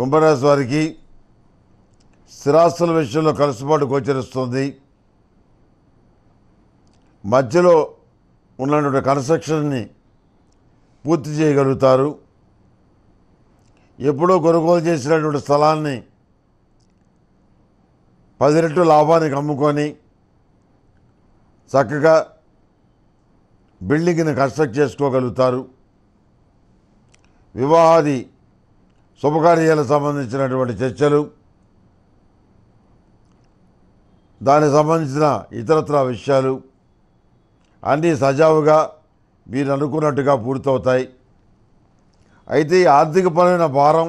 కుంభరాశి వారికి స్థిరాస్తుల విషయంలో కలుసుబాటు గోచరిస్తుంది మధ్యలో ఉన్నటువంటి కన్స్ట్రక్షన్ని పూర్తి చేయగలుగుతారు ఎప్పుడో కొనుగోలు చేసినటువంటి స్థలాన్ని పది రెట్లు లాభానికి అమ్ముకొని చక్కగా బిల్డింగ్ని కన్స్ట్రక్ట్ చేసుకోగలుగుతారు వివాహాది శుభకార్యాలకు సంబంధించినటువంటి చర్చలు దానికి సంబంధించిన ఇతరత్ర విషయాలు అన్నీ సజావుగా మీరు అనుకున్నట్టుగా పూర్తవుతాయి అయితే ఈ ఆర్థికపరమైన భారం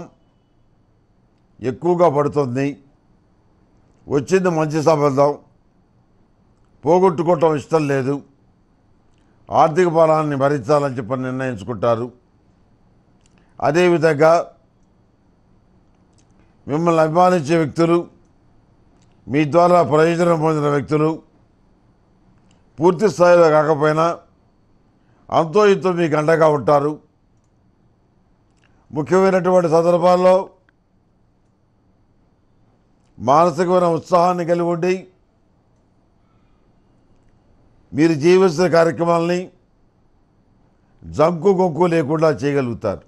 ఎక్కువగా పడుతుంది వచ్చింది మంచి సంబంధం పోగొట్టుకోవటం ఇష్టం లేదు ఆర్థిక భారాన్ని భరించాలని చెప్పి నిర్ణయించుకుంటారు అదేవిధంగా మిమ్మల్ని అభిమానించే వ్యక్తులు మీ ద్వారా ప్రయోజనం పొందిన వ్యక్తులు పూర్తి స్థాయిలో కాకపోయినా అంతో ఇంతో మీకు అండగా ఉంటారు ముఖ్యమైనటువంటి సందర్భాల్లో మానసికమైన ఉత్సాహాన్ని కలిగి ఉండి మీరు జీవించిన కార్యక్రమాలని జంకు గొంకు లేకుండా చేయగలుగుతారు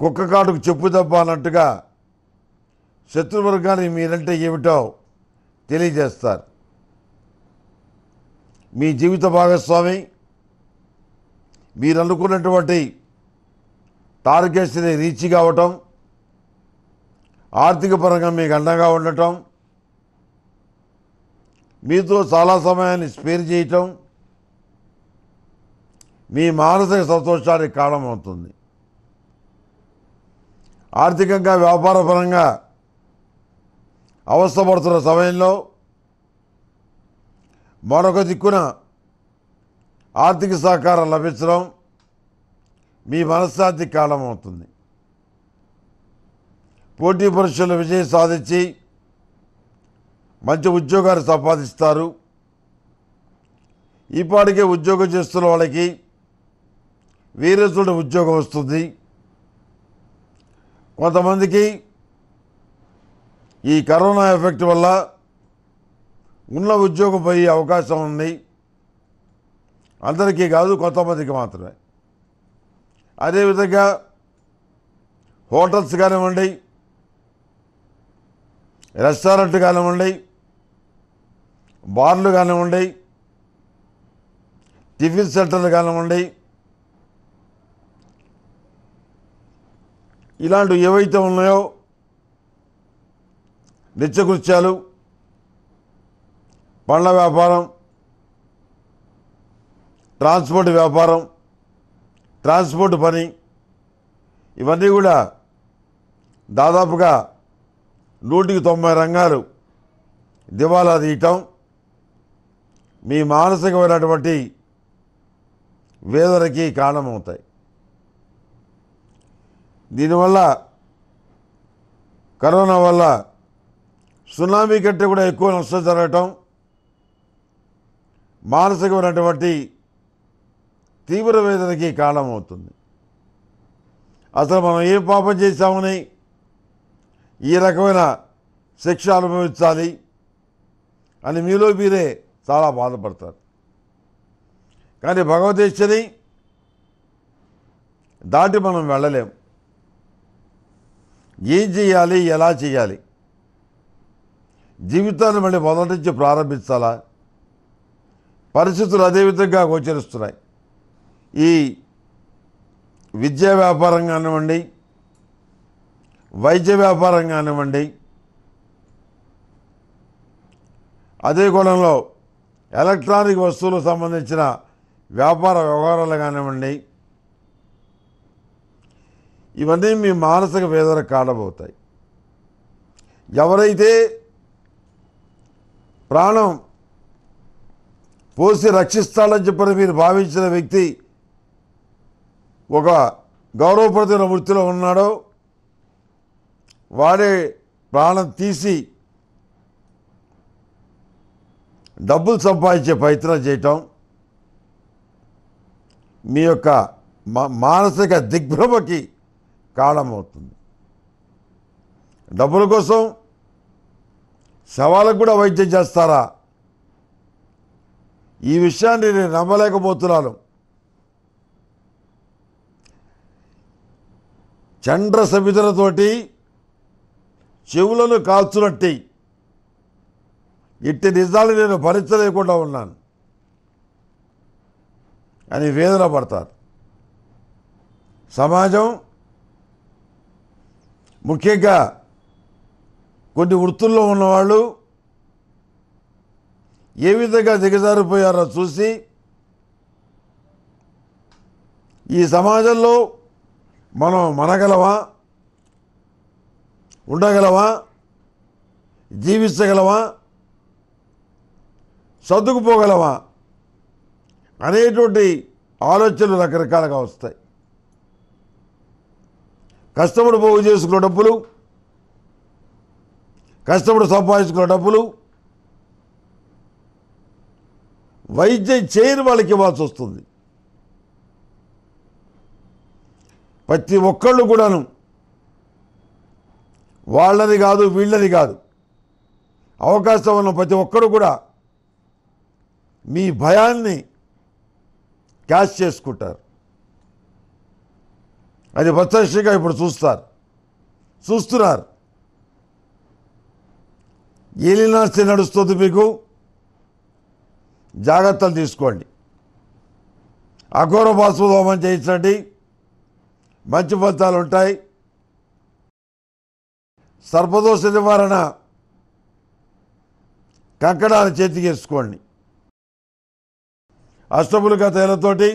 కుక్క కాటుకు చెప్పు దెబ్బ అన్నట్టుగా శత్రువర్గానికి మీరంటే ఏమిటో తెలియజేస్తారు మీ జీవిత భాగస్వామి మీరు అనుకున్నటువంటి టార్గెట్స్ని రీచ్ కావటం ఆర్థిక పరంగా మీకు అండగా ఉండటం మీతో చాలా సమయాన్ని స్పేర్ చేయటం మీ మానసిక సంతోషానికి కారణమవుతుంది ఆర్థికంగా వ్యాపారపరంగా అవస్థపడుతున్న సమయంలో మరొక దిక్కున ఆర్థిక సహకారం లభించడం మీ మనశ్శాంతి కాలం అవుతుంది పోటీ పరీక్షలు విజయం సాధించి మంచి ఉద్యోగాలు సంపాదిస్తారు ఈపాటికే ఉద్యోగం చేస్తున్న వాళ్ళకి వీరసుడి ఉద్యోగం వస్తుంది కొంతమందికి ఈ కరోనా ఎఫెక్ట్ వల్ల ఉన్న ఉద్యోగం పోయే అవకాశం ఉంది అందరికీ కాదు కొంతమందికి మాత్రమే అదేవిధంగా హోటల్స్ కానివ్వండి రెస్టారెంట్ కానివ్వండి బార్లు కానివ్వండి టిఫిన్ సెంటర్లు కానివ్వండి ఇలాంటివి ఏవైతే ఉన్నాయో నిత్యకృత్యాలు పండ్ల వ్యాపారం ట్రాన్స్పోర్ట్ వ్యాపారం ట్రాన్స్పోర్ట్ పని ఇవన్నీ కూడా దాదాపుగా నూటికి తొంభై రంగాలు దివాలా తీయటం మీ మానసికమైనటువంటి వేదనకి కారణమవుతాయి దీనివల్ల కరోనా వల్ల సునామీ కంటే కూడా ఎక్కువ నష్టం జరగటం మానసికమైనటువంటి తీవ్ర వేదనకి కారణమవుతుంది అసలు మనం ఏం పాపం చేశామని ఈ రకమైన శిక్ష అనుభవించాలి అని మీలో మీరే చాలా బాధపడతారు కానీ భగవదీశ్వని దాటి మనం వెళ్ళలేము ఏం చేయాలి ఎలా చేయాలి జీవితాన్ని మళ్ళీ మొదటి నుంచి ప్రారంభించాలా పరిస్థితులు అదేవిధంగా గోచరిస్తున్నాయి ఈ విద్యా వ్యాపారం కానివ్వండి వైద్య వ్యాపారం కానివ్వండి అదే కోణంలో ఎలక్ట్రానిక్ వస్తువులకు సంబంధించిన వ్యాపార వ్యవహారాలు కానివ్వండి ఇవన్నీ మీ మానసిక వేదన కారణమవుతాయి ఎవరైతే ప్రాణం పోసి రక్షిస్తాడని చెప్పని మీరు భావించిన వ్యక్తి ఒక గౌరవప్రదమైన వృత్తిలో ఉన్నాడో వాడే ప్రాణం తీసి డబ్బులు సంపాదించే ప్రయత్నం చేయటం మీ యొక్క మానసిక దిగ్భ్రమకి కాలం అవుతుంది డబ్బుల కోసం శవాలకు కూడా వైద్యం చేస్తారా ఈ విషయాన్ని నేను నమ్మలేకపోతున్నాను చండ్ర సమితులతోటి చెవులను కాల్చునట్టి ఇట్టి నిజాలు నేను భరించలేకుండా ఉన్నాను అని వేదన పడతారు సమాజం ముఖ్యంగా కొన్ని వృత్తుల్లో ఉన్నవాళ్ళు ఏ విధంగా దిగజారిపోయారో చూసి ఈ సమాజంలో మనం మనగలవా ఉండగలవా జీవించగలవా సర్దుకుపోగలవా అనేటువంటి ఆలోచనలు రకరకాలుగా వస్తాయి కష్టపడి పోగు చేసుకున్న డబ్బులు కస్టమర్ సంపాదించుకున్న డబ్బులు వైద్యం చేయని వాళ్ళకి ఇవ్వాల్సి వస్తుంది ప్రతి ఒక్కళ్ళు కూడాను వాళ్ళని కాదు వీళ్ళని కాదు అవకాశం ఉన్న ప్రతి ఒక్కరు కూడా మీ భయాన్ని క్యాష్ చేసుకుంటారు అది ప్రత్యక్షంగా ఇప్పుడు చూస్తారు చూస్తున్నారు ఏలినాస్తి నడుస్తుంది మీకు జాగ్రత్తలు తీసుకోండి అఘోర బాసుదోమం చేయించండి మంచి ఫలితాలు ఉంటాయి సర్పదోష నివారణ కంకణాలు చేతికి వేసుకోండి అష్టములుగా తేలతోటి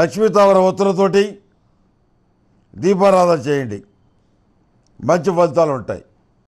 లక్ష్మీ తావర ఒత్తులతోటి దీపారాధన చేయండి మంచి ఫలితాలు ఉంటాయి